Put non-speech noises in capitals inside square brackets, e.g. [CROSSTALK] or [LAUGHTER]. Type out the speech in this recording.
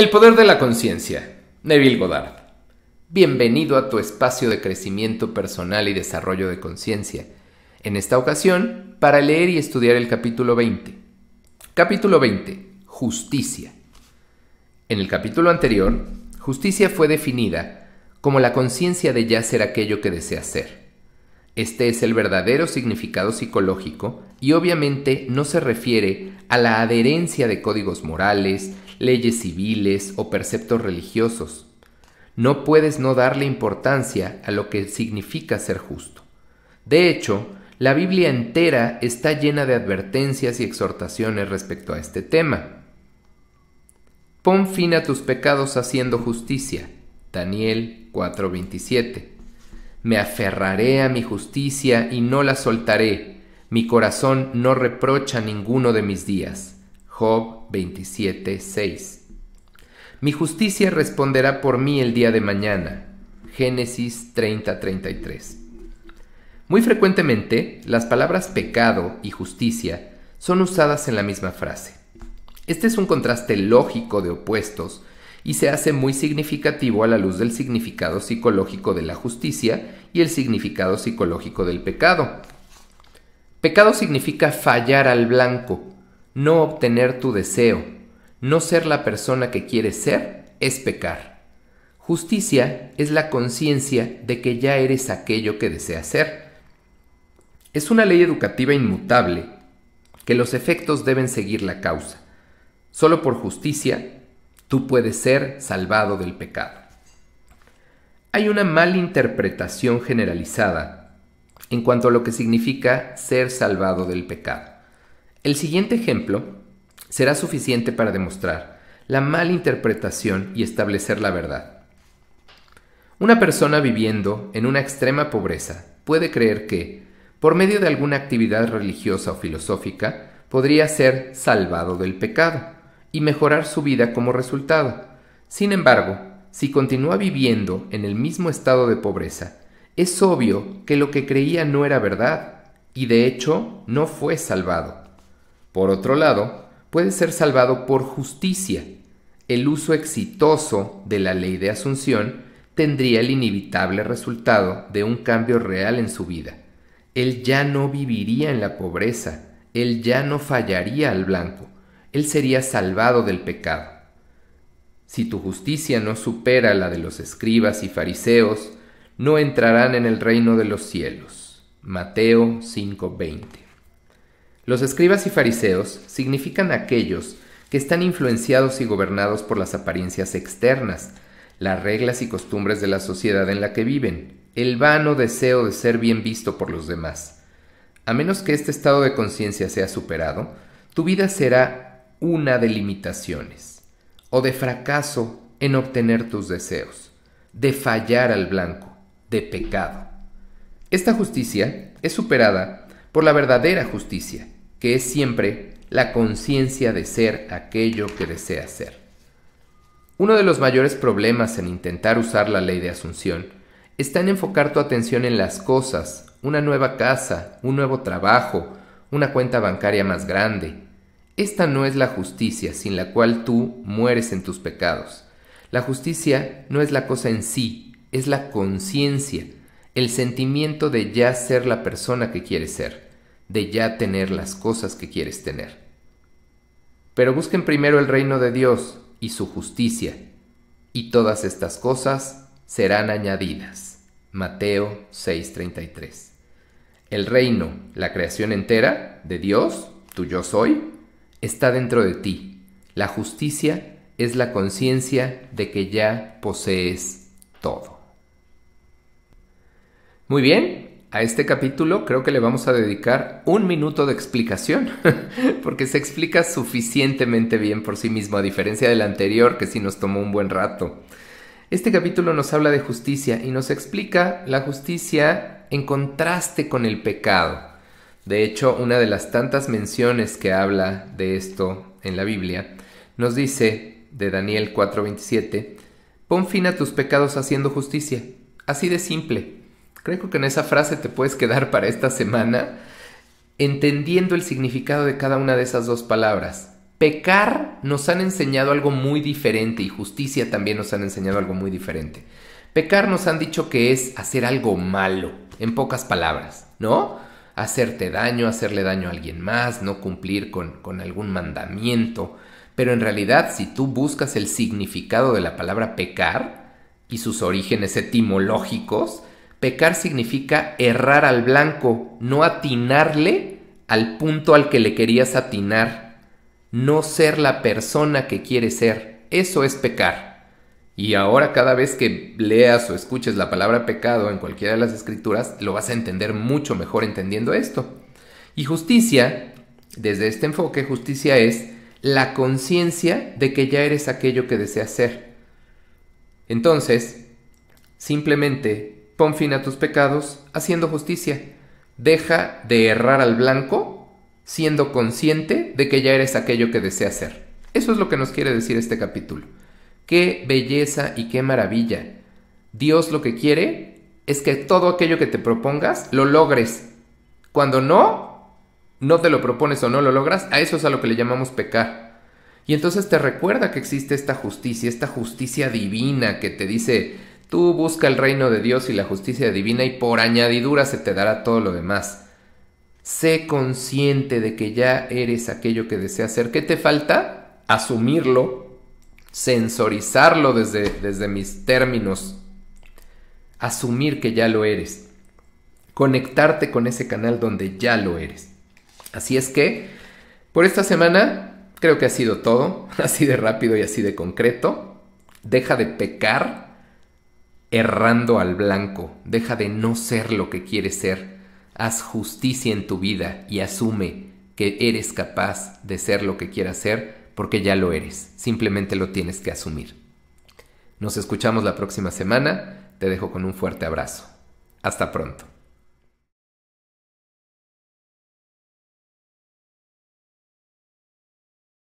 El poder de la conciencia, Neville Goddard. Bienvenido a tu espacio de crecimiento personal y desarrollo de conciencia. En esta ocasión, para leer y estudiar el capítulo 20. Capítulo 20. Justicia. En el capítulo anterior, justicia fue definida como la conciencia de ya ser aquello que desea ser. Este es el verdadero significado psicológico y obviamente no se refiere a la adherencia de códigos morales, leyes civiles o preceptos religiosos. No puedes no darle importancia a lo que significa ser justo. De hecho, la Biblia entera está llena de advertencias y exhortaciones respecto a este tema. Pon fin a tus pecados haciendo justicia. Daniel 4:27. Me aferraré a mi justicia y no la soltaré. Mi corazón no reprocha ninguno de mis días. Job 27.6. Mi justicia responderá por mí el día de mañana. Génesis 30.33. Muy frecuentemente, las palabras pecado y justicia son usadas en la misma frase. Este es un contraste lógico de opuestos y se hace muy significativo a la luz del significado psicológico de la justicia y el significado psicológico del pecado. Pecado significa fallar al blanco, no obtener tu deseo, no ser la persona que quieres ser, es pecar. Justicia es la conciencia de que ya eres aquello que deseas ser. Es una ley educativa inmutable, que los efectos deben seguir la causa. Solo por justicia, tú puedes ser salvado del pecado. Hay una mala interpretación generalizada en cuanto a lo que significa ser salvado del pecado. El siguiente ejemplo será suficiente para demostrar la mala interpretación y establecer la verdad. Una persona viviendo en una extrema pobreza puede creer que, por medio de alguna actividad religiosa o filosófica, podría ser salvado del pecado y mejorar su vida como resultado. Sin embargo, si continúa viviendo en el mismo estado de pobreza, es obvio que lo que creía no era verdad y de hecho no fue salvado. Por otro lado, puede ser salvado por justicia. El uso exitoso de la ley de asunción tendría el inevitable resultado de un cambio real en su vida. Él ya no viviría en la pobreza, él ya no fallaría al blanco, él sería salvado del pecado. Si tu justicia no supera la de los escribas y fariseos, no entrarán en el reino de los cielos. Mateo 5:20 los escribas y fariseos significan aquellos que están influenciados y gobernados por las apariencias externas, las reglas y costumbres de la sociedad en la que viven, el vano deseo de ser bien visto por los demás. A menos que este estado de conciencia sea superado, tu vida será una de limitaciones, o de fracaso en obtener tus deseos, de fallar al blanco, de pecado. Esta justicia es superada por la verdadera justicia, que es siempre la conciencia de ser aquello que desea ser. Uno de los mayores problemas en intentar usar la ley de asunción está en enfocar tu atención en las cosas, una nueva casa, un nuevo trabajo, una cuenta bancaria más grande. Esta no es la justicia sin la cual tú mueres en tus pecados. La justicia no es la cosa en sí, es la conciencia, el sentimiento de ya ser la persona que quieres ser de ya tener las cosas que quieres tener. Pero busquen primero el reino de Dios y su justicia, y todas estas cosas serán añadidas. Mateo 6:33. El reino, la creación entera de Dios, tu yo soy, está dentro de ti. La justicia es la conciencia de que ya posees todo. Muy bien, a este capítulo creo que le vamos a dedicar un minuto de explicación, [LAUGHS] porque se explica suficientemente bien por sí mismo, a diferencia del anterior que sí nos tomó un buen rato. Este capítulo nos habla de justicia y nos explica la justicia en contraste con el pecado. De hecho, una de las tantas menciones que habla de esto en la Biblia nos dice de Daniel 4:27, pon fin a tus pecados haciendo justicia. Así de simple, Creo que en esa frase te puedes quedar para esta semana entendiendo el significado de cada una de esas dos palabras. Pecar nos han enseñado algo muy diferente y justicia también nos han enseñado algo muy diferente. Pecar nos han dicho que es hacer algo malo, en pocas palabras, ¿no? Hacerte daño, hacerle daño a alguien más, no cumplir con, con algún mandamiento. Pero en realidad, si tú buscas el significado de la palabra pecar y sus orígenes etimológicos, Pecar significa errar al blanco, no atinarle al punto al que le querías atinar, no ser la persona que quieres ser. Eso es pecar. Y ahora cada vez que leas o escuches la palabra pecado en cualquiera de las escrituras, lo vas a entender mucho mejor entendiendo esto. Y justicia, desde este enfoque, justicia es la conciencia de que ya eres aquello que deseas ser. Entonces, simplemente Pon fin a tus pecados haciendo justicia. Deja de errar al blanco siendo consciente de que ya eres aquello que deseas ser. Eso es lo que nos quiere decir este capítulo. Qué belleza y qué maravilla. Dios lo que quiere es que todo aquello que te propongas lo logres. Cuando no, no te lo propones o no lo logras, a eso es a lo que le llamamos pecar. Y entonces te recuerda que existe esta justicia, esta justicia divina que te dice, Tú busca el reino de Dios y la justicia divina y por añadidura se te dará todo lo demás. Sé consciente de que ya eres aquello que deseas ser. ¿Qué te falta? Asumirlo, sensorizarlo desde, desde mis términos, asumir que ya lo eres, conectarte con ese canal donde ya lo eres. Así es que, por esta semana, creo que ha sido todo, [LAUGHS] así de rápido y así de concreto. Deja de pecar errando al blanco, deja de no ser lo que quieres ser, haz justicia en tu vida y asume que eres capaz de ser lo que quieras ser porque ya lo eres, simplemente lo tienes que asumir. Nos escuchamos la próxima semana, te dejo con un fuerte abrazo. Hasta pronto.